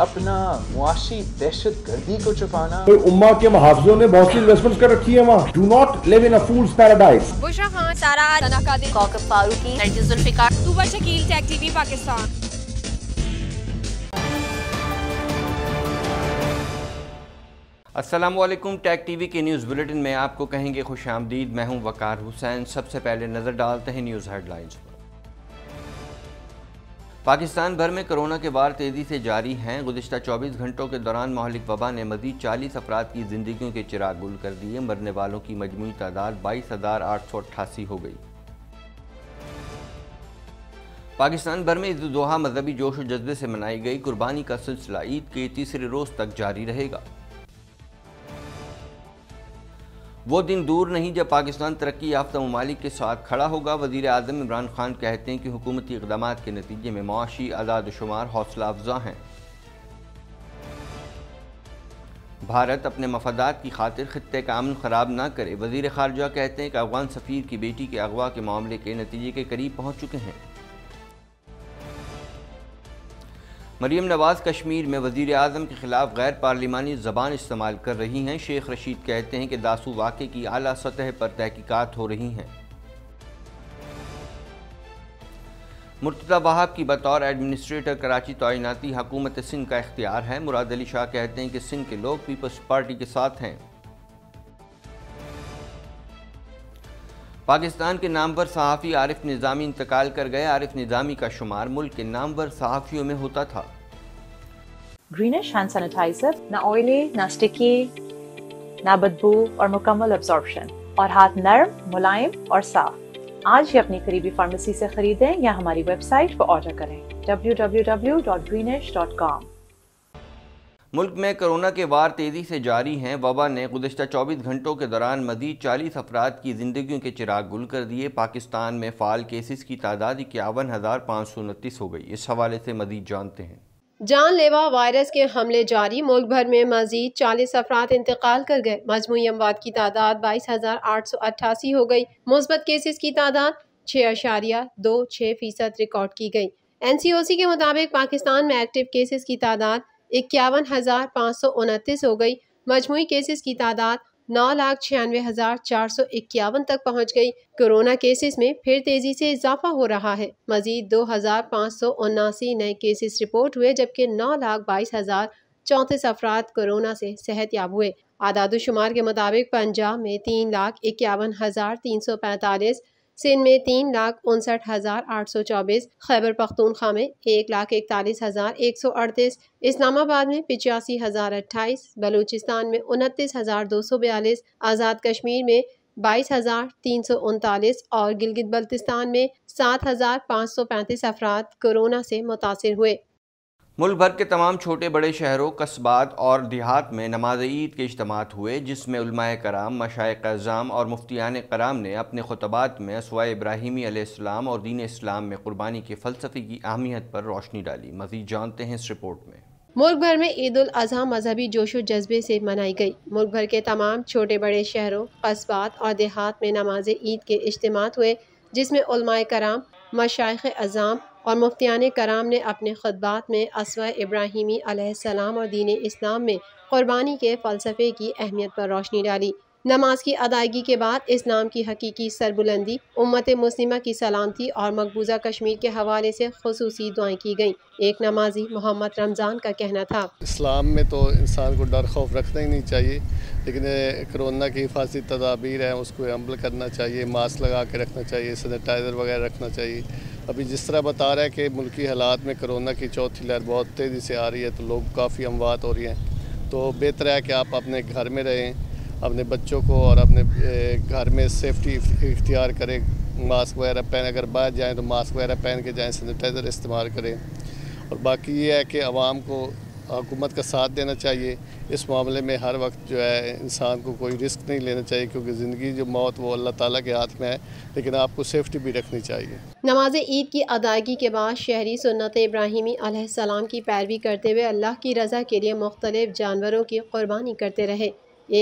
अपना मुआशी दहशत गर्दी को छुपाना तो उम्मा के मुहावजों ने बहुत सी इन्वेस्टमेंट कर रखी है वहाँ do not live in fool paradise Farooqui Pakistan Aslam Tag TV के न्यूज़ बुलेटिन में आपको कहेंगे खुश आमदीद मैं हूं वकार हुसैन सबसे पहले नज़र डालते हैं न्यूज़ हेडलाइंस पर पाकिस्तान भर में कोरोना के बार तेज़ी से जारी हैं गुजशत 24 घंटों के दौरान मोहलिक वबा ने मजीद चालीस अफराद की जिंदगियों के चिराग गुल कर दिए मरने वालों की मजमू तादाद बाईस हज़ार आठ सौ अट्ठासी हो गई पाकिस्तान भर में ईद मजहबी जोश व जज्बे से मनाई गई कुर्बानी का सिलसिला ईद के तीसरे रोज़ तक जारी रहेगा वो दिन दूर नहीं जब पाकिस्तान तरक्की याफ्ता ममालिक के साथ खड़ा होगा वजीर अजम इमरान खान कहते हैं कि हुकूमती इकदाम के नतीजे में मुआशी आज़ाद शुमार हौसला अफजा हैं भारत अपने मफादात की खातिर खत्े का अमन ख़राब ना करे वजीर खारजा कहते हैं कि अफगान सफ़ीर की बेटी के अगवा के मामले के नतीजे के करीब पहुँच चुके हैं मरीम नवाज़ कश्मीर में वजीर अजम के खिलाफ गैर पार्लिमानी जबान इस्तेमाल कर रही हैं शेख रशीद कहते हैं कि दासू वाक़े की अली सतह पर तहकीकात हो रही हैं मुर्तदा वहाब की बतौर एडमिनिस्ट्रेटर कराची तैनाती हकूमत सिंध का इख्तियार है मुराद अली शाह कहते हैं कि सिंध के लोग पीपल्स पार्टी के साथ हैं पाकिस्तान के नामवर सहाफ़ी आरिफ निज़ामी इंतकाल कर गए आरिफ निज़ामी का शुमार मुल्क के नामवर सहाफ़ियों में होता था ग्रीनिश हैंड सैनिटाइजर ना ऑयली ना स्टिकी ना बदबू और मुकम्मल अब्जॉर्बशन और हाथ नरम मुलायम और साफ आज ही अपनी करीबी फार्मेसी से खरीदें या हमारी वेबसाइट पर ऑर्डर करें www.greenish.com मुल्क में कोरोना के वार तेज़ी से जारी हैं वबा ने गुजशत चौबीस घंटों के दौरान मजीद चालीस अफराद की जिंदगियों के चिराग गुल कर दिए पाकिस्तान में फ़ाल केसेस की तादाद इक्यावन हज़ार पाँच सौ उनतीस हो गई इस हवाले से मजीद जानते हैं जानलेवा वायरस के हमले जारी मुल्क भर में मजीद चालीस अफराद इंतकाल कर गए मजमू अमवाद की तादाद बाईस हज़ार आठ सौ अट्ठासी हो गई मुस्बत केसेस की तादाद छः अशारिया दो छः फ़ीसद रिकॉर्ड की गई एन सी ओ सी के मुताबिक पाकिस्तान में एक्टिव केसेस की तादाद इक्यावन हज़ार पाँच सौ उनतीस हो गई मजमू केसेस की तादाद नौ लाख छियानवे हज़ार चार सौ इक्यावन तक पहुँच गई कोरोना केसेस में फिर तेज़ी से इजाफा हो रहा है मजीद दो हज़ार पाँच सौ उनासी नए केसेस रिपोर्ट हुए जबकि नौ लाख बाईस हज़ार चौंतीस अफराद कोरोना से सेहत याब हुए आदाद शुमार के मुताबिक पंजाब में तीन लाख इक्यावन हज़ार तीन सौ पैंतालीस सिंध में तीन लाख उनसठ हज़ार आठ सौ चौबीस खैबर पख्तूनखा में एक लाख इकतालीस हज़ार एक सौ अड़तीस इस्लामाबाद में पिचासी हज़ार अट्ठाईस बलूचिस्तान में उनतीस हज़ार दो सौ बयालीस आज़ाद कश्मीर में बाईस हज़ार तीन सौ उनतालीस और गिलगित बल्तिस्तान में सात हज़ार पाँच सौ पैंतीस अफराद कोरोना से मुतासर हुए मुल्क भर के तमाम छोटे बड़े शहरों कस्बात और देहात में नमाज ईद के इजतमात हुए जिसमें कराम मशाइ अज़ाम और मुफ्तियान कराम ने अपने खुतबात में असवा इब्राहिमी आसमाम और दीन इस्लाम में क़ुरबानी के फ़लसफ़े की अहमियत पर रोशनी डाली मज़ीद जानते हैं इस रिपोर्ट में मुल्क भर में ईद उल मजहबी जोश जज्बे से मनाई गई मुल्क भर के तमाम छोटे बड़े शहरों कस्बात और देहात में नमाज ईद के इज्तम हुए जिसमें कराम मशाइ अज़ाम और मुफ्तियान कराम ने अपने खदबात में असवा इब्राहिमी सलाम और दीन इस्लाम में क़ुरबानी के फ़लसफ़े की अहमियत पर रोशनी डाली नमाज की अदायगी के बाद इस्लाम की हकीकी सरबुलंदी उम्मत मुस्लिमा की सलामती और मकबूजा कश्मीर के हवाले से खसूसी दुआएँ की गईं एक नमाजी मोहम्मद रमज़ान का कहना था इस्लाम में तो इंसान को डर खौफ रखना ही नहीं चाहिए लेकिन कोरोना की हिफाजी तदाबीर है उसको अमल करना चाहिए मास्क लगा के रखना चाहिए सैनिटाइज़र वगैरह रखना चाहिए अभी जिस तरह बता रहे हैं कि मुल्की हालात में कोरोना की चौथी लहर बहुत तेज़ी से आ रही है तो लोग काफ़ी अमवात हो रही हैं तो बेहतर है कि आप अपने घर में रहें अपने बच्चों को और अपने घर में सेफ्टी इख्तियार करें मास्क वगैरह पहन अगर बाहर जाएँ तो मास्क वगैरह पहन के जाएँ सैनिटाइज़र इस्तेमाल करें और बाकी ये है कि आवाम को हुकूमत का साथ देना चाहिए इस मामले में हर वक्त जो है इंसान को कोई रिस्क नहीं लेना चाहिए क्योंकि ज़िंदगी जो मौत वो अल्लाह ताला के हाथ में है लेकिन आपको सेफ्टी भी रखनी चाहिए नमाज ईद की अदायगी के बाद शहरी सुन्नत इब्राहिमी सलाम की पैरवी करते हुए अल्लाह की रज़ा के लिए मुख्तलिफ जानवरों की कुर्बानी करते रहे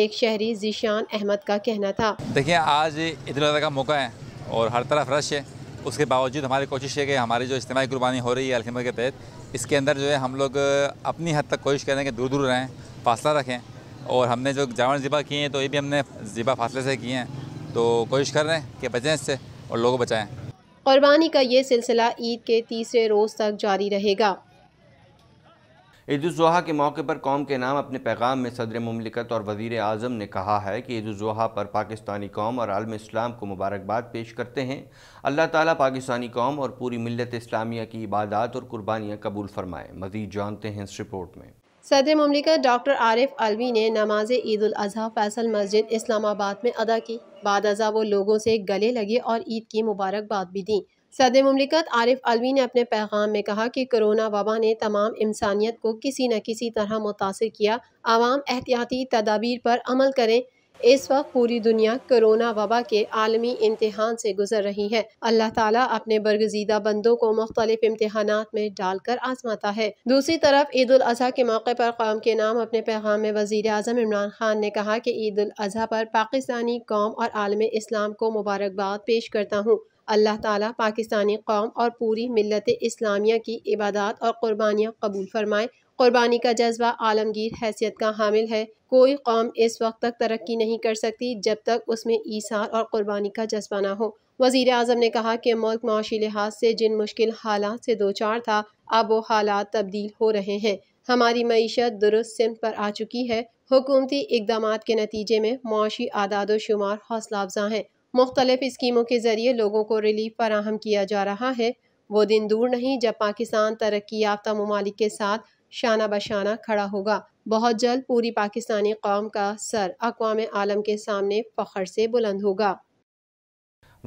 एक शहरी जीशान अहमद का कहना था देखिए आज ईद का मौका है और हर तरफ रश है उसके बावजूद हमारी कोशिश है कि हमारी जो इज्तमी कुर्बानी हो रही है अलखिमा के तहत इसके अंदर जो है हम लोग अपनी हद तक कोशिश करें कि दूर दूर रहें फासला रखें और हमने जो जावर ज़िबा किए हैं तो ये भी हमने ज़िबा फासले से किए हैं तो कोशिश कर रहे हैं कि बचें इससे और लोगों को बचाएँ क़ुरबानी का ये सिलसिला ईद के तीसरे रोज़ तक जारी रहेगा अजी के मौके पर कौम के नाम अपने पैगाम में सदर ममलिकत और वजीर अजम ने कहा है कि ईदा पर पाकिस्तानी कौम और आलम इस्लाम को मुबारकबाद पेश करते हैं अल्लाह ताली पाकिस्तानी कौम और पूरी मिलत इस्लामिया की इबादत और कुर्बानियाँ कबूल फ़रमाए मजीद जानते हैं इस रिपोर्ट में सदर ममलिकत डॉक्टर आरिफ अलवी ने नमाज ईद फैसल मस्जिद इस्लामाबाद में अदा की बाद अजा वो लोगों से गले लगे और ईद की मुबारकबाद भी दी सदर ममलिकत आरिफ अलवी ने अपने पैगाम में कहा कि कोरोना वबा ने तमाम इंसानियत को किसी न किसी तरह मुतासर किया आवाम एहतियाती तदाबीर पर अमल करें इस वक्त पूरी दुनिया कोरोना वबा के आलमी इम्तहान से गुजर रही है अल्लाह ताला अपने बरगजीदा बंदों को मुख्तलिफ इम्तहान में डालकर आजमाता है दूसरी तरफ ईद उल अजहा के मौके पर कौम के नाम अपने पैगाम में वजीर अजम इमरान खान ने कहा कि ईद उल अजहा पर पाकिस्तानी कौम और आलम इस्लाम को मुबारकबाद पेश करता हूँ अल्लाह ताला पाकिस्तानी कौम और पूरी मिलत इस्लामिया की इबादत और क़ुरबानियाँ कबूल फ़रमाएँ क़ुरबानी का जज्बा आलमगीर हैसियत का हामिल है कोई कौम इस वक्त तक तरक्की नहीं कर सकती जब तक उसमें ईसार और क़ुरबानी का जज्बा ना हो वजीर अजम ने कहा कि मुल्क माशी लिहाज से जिन मुश्किल हालात से दो चार था अब वो हालात तब्दील हो रहे हैं हमारी मीशत दुरुस्त सिंह पर आ चुकी है हुकूमती इकदाम के नतीजे में मुशी आदाद शुमार हौसला अफजा हैं मुख्तलिफ स्कीमों के ज़रिए लोगों को रिलीफ फराहम किया जा रहा है वो दिन दूर नहीं जब पाकिस्तान तरक्की याफ्ता ममालिक के साथ शाना बशाना खड़ा होगा बहुत जल्द पूरी पाकिस्तानी कौम का सर अकवाम आलम के सामने फखर से बुलंद होगा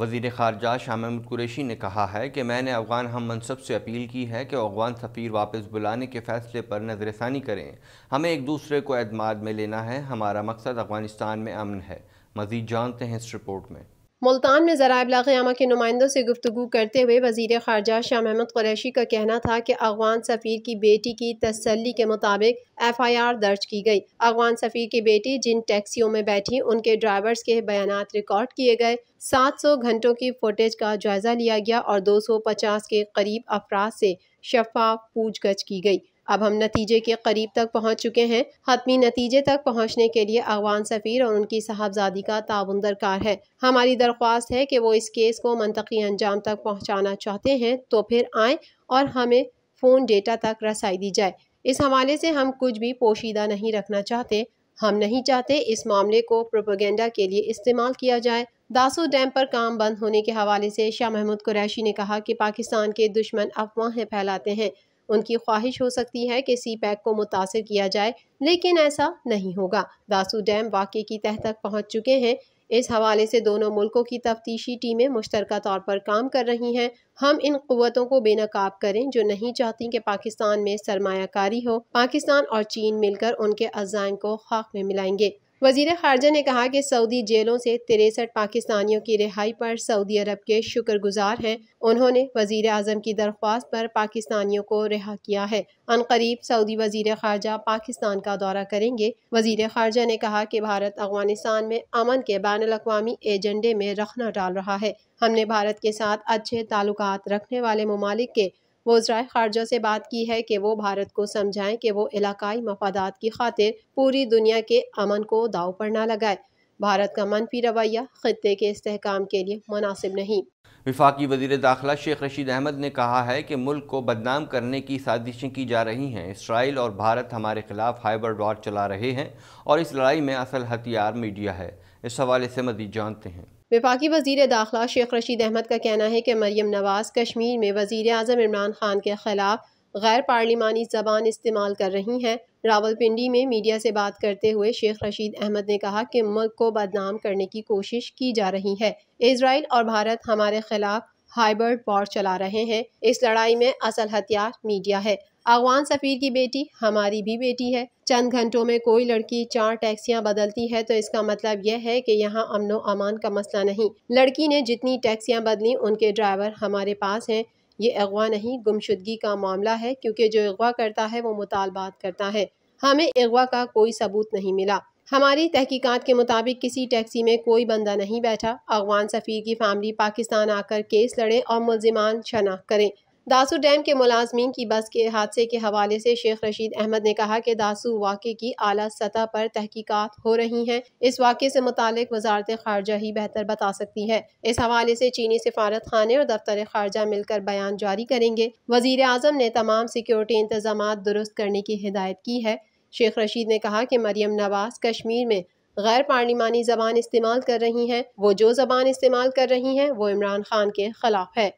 वजीर खारजा शाह महमूद कुरेशी ने कहा है कि मैंने अफगान हम मनसब से अपील की है कि अफगान सफ़ीर वापस बुलाने के फ़ैसले पर नज़रसानी करें हमें एक दूसरे को अदमाद में लेना है हमारा मकसद अफ़गानिस्तान में अमन है मज़ीद जानते हैं इस रिपोर्ट में मुल्तान में ज़रा बलाक़्यामा के नुमाइंदों से गुफ्तु करते हुए वज़ी ख़ारजा शाह महमद क्रैशी का कहना था कि अगवान सफ़ीर की बेटी की तसली के मुताबिक एफ़ आई आर दर्ज की गई अगवान सफ़ीर की बेटी जिन टैक्सियों में बैठी उनके ड्राइवर्स के बयान रिकॉर्ड किए गए सात सौ घंटों की फुटेज का जायज़ा लिया गया और दो सौ पचास के करीब अफराद से शफाफ पूछ गछ की गई अब हम नतीजे के करीब तक पहुंच चुके हैं हतमी नतीजे तक पहुंचने के लिए अफगान सफ़ीर और उनकी साहबजादी का ताउन दरकार है हमारी दरख्वास्त है कि वो इस केस को मनतकी अंजाम तक पहुंचाना चाहते हैं तो फिर आएँ और हमें फ़ोन डेटा तक रसाई दी जाए इस हवाले से हम कुछ भी पोशीदा नहीं रखना चाहते हम नहीं चाहते इस मामले को प्रोपोगेंडा के लिए इस्तेमाल किया जाए दासो डैम पर काम बंद होने के हवाले से शाह महमूद कुरैशी ने कहा कि पाकिस्तान के दुश्मन अफवाहें फैलाते हैं उनकी ख्वाहिश हो सकती है कि सी पैक को मुतासर किया जाए लेकिन ऐसा नहीं होगा दासू डैम वाक़े की तह तक पहुँच चुके हैं इस हवाले से दोनों मुल्कों की तफ्तीशी टीमें मुश्तरक तौर पर काम कर रही हैं हम इन क़वतों को बेनकाब करें जो नहीं चाहती कि पाकिस्तान में सरमाकारी हो पाकिस्तान और चीन मिलकर उनके अजाइम को खाक में मिलाएंगे वजीर खारजा ने कहा कि सऊदी जेलों से तिरसठ पाकिस्तानियों की रिहाई पर सऊदी अरब के शुक्रगुजार हैं उन्होंने वजीर अजम की दरख्वास्त पर पाकिस्तानियों को रिहा किया है अनकरीब सऊदी वजीर खारजा पाकिस्तान का दौरा करेंगे वजीर खारजा ने कहा कि भारत अफगानिस्तान में अमन के बैन अवी एजेंडे में रखना डाल रहा है हमने भारत के साथ अच्छे ताल्लुक रखने वाले ममालिक के वज्राय खारजा से बात की है कि वो भारत को समझाएं कि वो इलाकई मफादात की खातिर पूरी दुनिया के अमन को दाव पर ना लगाए भारत का मनफी रवैया खत्े के इसकाम के लिए मुनासिब नहीं विफाकी वजीर दाखिला शेख रशीद अहमद ने कहा है कि मुल्क को बदनाम करने की साजिशें की जा रही हैं इसराइल और भारत हमारे खिलाफ हाइबर वार चला रहे हैं और इस लड़ाई में असल हथियार मीडिया है इस हवाले से मजीद जानते हैं विपाकी वजीर दाखिला शेख रशीद अहमद का कहना है कि मरीम नवाज कश्मीर में वजीर अजम इमरान खान के खिलाफ गैर पार्लिमानी जबान इस्तेमाल कर रही हैं रावलपिंडी में मीडिया से बात करते हुए शेख रशीद अहमद ने कहा कि मुल्क को बदनाम करने की कोशिश की जा रही है इसराइल और भारत हमारे खिलाफ हाइबर्ड वॉर चला रहे हैं इस लड़ाई में असल हथियार मीडिया है अगवान सफ़ीर की बेटी हमारी भी बेटी है चंद घंटों में कोई लड़की चार टैक्सियां बदलती है तो इसका मतलब यह है कि यहाँ अमनो अमान का मसला नहीं लड़की ने जितनी टैक्सियां बदली उनके ड्राइवर हमारे पास हैं ये अगवा नहीं गुमशुदगी का मामला है क्योंकि जो अगवा करता है वो मुतालबात करता है हमें अगवा का कोई सबूत नहीं मिला हमारी तहकीकात के मुताबिक किसी टैक्सी में कोई बंदा नहीं बैठा अगवान सफ़ीर की फैमिली पाकिस्तान आकर केस लड़े और मुलजिमान शनाख्त करें दासू डैम के मुलाजमीन की बस के हादसे के हवाले से शेख रशीद अहमद ने कहा कि दासू वाक़े की आला सतह पर तहकीकात हो रही हैं इस वाक़े से मुतक वजारत खारजा ही बेहतर बता सकती है इस हवाले से चीनी सिफारत खाने और दफ्तर खारजा मिलकर बयान जारी करेंगे वजीर अजम ने तमाम सिक्योरिटी इंतजाम दुरुस्त करने की हिदायत की है शेख रशीद ने कहा कि मरियम नवाज कश्मीर में गैर पार्लिमानी जबान इस्तेमाल कर रही हैं वो जो जबान इस्तेमाल कर रही हैं वो इमरान खान के खिलाफ है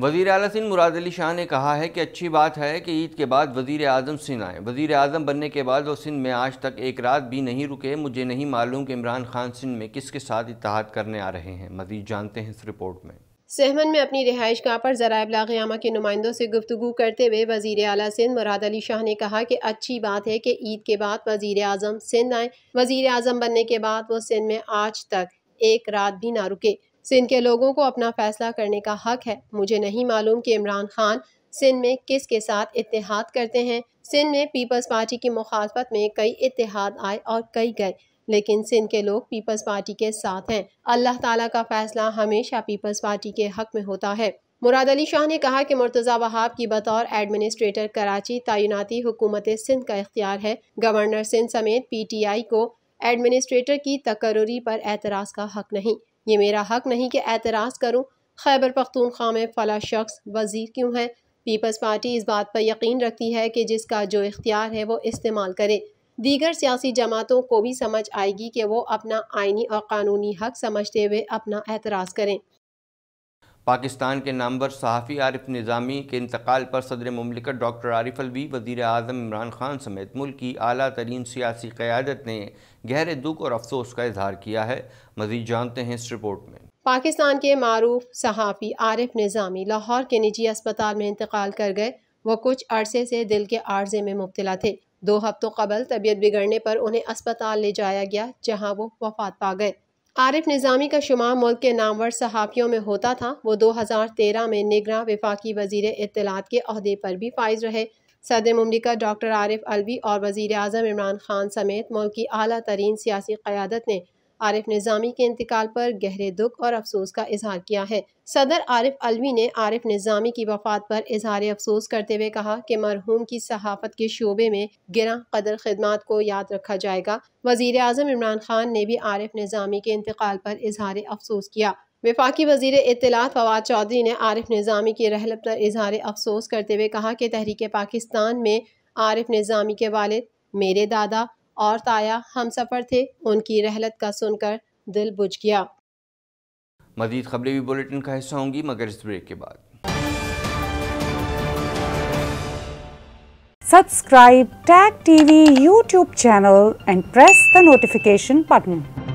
वजीर अली सिंह मुराद अली शाह ने कहा है कि अच्छी बात है कि ईद के बाद वजीर अजम सिंध आए वजीर अजम बनने के बाद वो सिंध में आज तक एक रात भी नहीं रुके मुझे नहीं मालूम कि इमरान खान सिंध में किसके साथ इतिहाद करने आ रहे हैं मजीद जानते हैं इस रिपोर्ट में सहमन में अपनी रिहाइश गाह पर ज़रा बलागयामा के नुमाइंदों से गुफ्तु करते हुए वजीर अली सिंध मुराद अली शाह ने कहा कि अच्छी बात है कि ईद के बाद वजीर अजम सिंध आए वजीर अजम बनने के बाद वो सिंध में आज तक एक रात भी ना रुके सिंध के लोगों को अपना फैसला करने का हक है मुझे नहीं मालूम कि इमरान खान सिंध में किस के साथ इतिहाद करते हैं सिंध में पीपल्स पार्टी की मुखालफत में कई इतिहाद आए और कई गए लेकिन सिंध के लोग पीपल्स पार्टी के साथ हैं अल्लाह ताला का फैसला हमेशा पीपल्स पार्टी के हक में होता है मुराद अली शाह ने कहा कि मुर्तज़ा वहाब की बतौर एडमिनिस्ट्रेटर कराची तैनाती हुकूमत सिंध का इख्तियार है गवर्नर सिंध समेत पी टी आई को एडमिनिस्ट्रेटर की तकर्री पर एतराज़ का हक नहीं ये मेरा हक नहीं कि एतराज़ करूँ खैबर पख्तूनख्वा में फला शख्स वजीर क्यों है पीपल्स पार्टी इस बात पर यकीन रखती है कि जिसका जो इख्तियार है वो इस्तेमाल करे दीगर सियासी जमातों को भी समझ आएगी कि वो अपना आइनी और कानूनी हक समझते हुए अपना एतराज़ करें पाकिस्तान के नामवर सहाफ़ी आरिफ निज़ामी के इंतकाल पर सदर ममलिकत डॉक्टर आरिफ अलवी वज़ी अजम इमरान खान समेत मुल्क की अली तरीन सियासी क़्यादत ने गहरे दुख और अफसोस का इजहार किया है मज़ीद जानते हैं इस रिपोर्ट में पाकिस्तान के मरूफ सहाफ़ी आरिफ निज़ामी लाहौर के निजी अस्पताल में इंतकाल कर गए वह कुछ अरसे से दिल के आर्जे में मुबतला थे दो हफ्तों कबल तबीयत बिगड़ने पर उन्हें अस्पताल ले जाया गया जहाँ वो वफात पा गए आरिफ निज़ामी का शुमार मुल्क के नामवर सहाफ़ियों में होता था वो 2013 में निगरान विफाकी वजीर इतलात के अहदे पर भी फाइज रहे सदर ममलिका डॉक्टर आरिफ अलवी और वज़ी अजम इमरान खान समेत मुल्क की अली तरीन सियासी क़्यादत ने आरिफ निज़ामी के इंतकाल पर गहरे दुख और अफसोस का इजहार किया है सदर आरिफ अलवी ने आरिफ निज़ामी की वफात पर इजहार अफसोस करते हुए कहा कि मरहूम की सहाफ़त के शोबे में गिरा कदर खदमात को याद रखा जाएगा वजीर अजम इमरान खान ने भी आरिफ निज़ामी के इंतकाल पर इजहार अफसोस किया विफाक वजीर इतलात फवाद चौधरी ने आरिफ निज़ामी की रहलत पर इजहार अफसोस करते हुए कहा कि तहरीक पाकिस्तान में आरिफ निज़ामी के वालद मेरे दादा और ताया हम सफर थे उनकी रहलत का सुनकर दिल बुझ गया मजीद खबरें भी बुलेटिन का हिस्सा होंगी मगर इस ब्रेक के बाद subscribe Tag TV YouTube channel and press the notification button